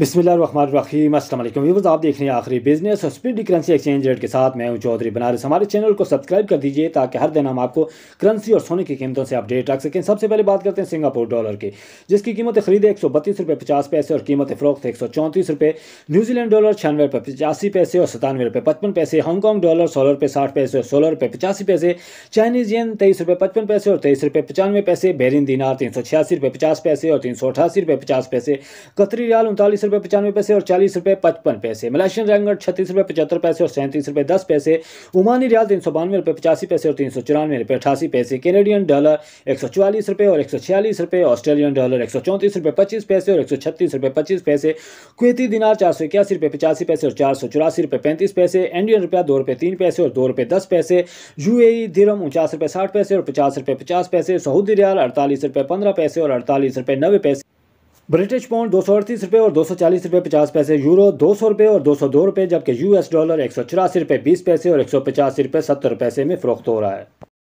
बिसमीम असल आप देख रहे हैं आखिरी बिजनेस और स्पीडी करेंसी एक्सचेंज रेट के साथ मैं हूं चौधरी बनारस हमारे चैनल को सब्सक्राइब कर दीजिए ताकि हर दिन हम आपको करेंसी और सोने की कीमतों से अपडेट रख सकें सबसे पहले बात करते हैं सिंगापुर डॉलर की जिसकी कीमत खरीदे एक सौ बत्तीस रुपये पचास पैसे और कीमत फरोख्त एक सौ चौंतीस रुपये न्यूजीलैंड डॉलर छियानवे रुपये पचासी पैसे और सतानवे रुपये पचपन पैसे हांगकॉन्ग डॉलर सोलह रुपये साठ पैसे और सोलह रुपये पचासी पैसे चाइनीज येन तेईस रुपये पचपन पैसे और तेईस रुपये पचानवे पैसे बेरिन दिनार तीन सौ छियासी रुपये पचास पैसे और तीन सौ अठासी रुपये पचास पैसे कतरी रियाल उनतालीस रुपये पचानवे पैसे और चालीस रुपये पचपन पैसे मलेशियन रैंगट छत्तीस रुपये पचहत्तर पैसे और सैंतीस रुपये दस पैसे उमानी रियाल तीन सौ बानवे रुपये पचासी पैसे और तीन सौ चौरानवे रुपये अठासी पैसे कैनेडियन डॉलर एक सौ चालीस रुपये और एक सौ छियालीस रुपये ऑस्ट्रेलियन डॉलर एक सौ चौंतीस रुपये पच्चीस पैसे और एक सौ छत्तीस रुपये पच्चीस पैसे कुवैती दिनार चार सौ इक्यासी रुपये पचासी पैसे और चार सौ चौरासी रुपये पैंतीस पैसे इंडियन रुपया दो रुपये तीन पैसे और दो रुपये दस पैसे यू ए धीरम उनचास रुपये साठ पैसे और पचास रुपये पचास पैसे सऊदी रियाल अड़तालीस रुपये पंद्रह पैसे और अड़तालीस रुपये नब्बे पैसे ब्रिटिश पाउंड दो सौ अड़तीस रुपये और दो सौ चालीस रुपये पचास पैसे यूरो दो सौ रुपये और दो सौ दो रुपये जबकि यू एस डॉलर एक सौ चौरासी रुपये बीस पैसे और एक सौ पचासी रुपये सत्तर पैसे में फरोख्त हो रहा है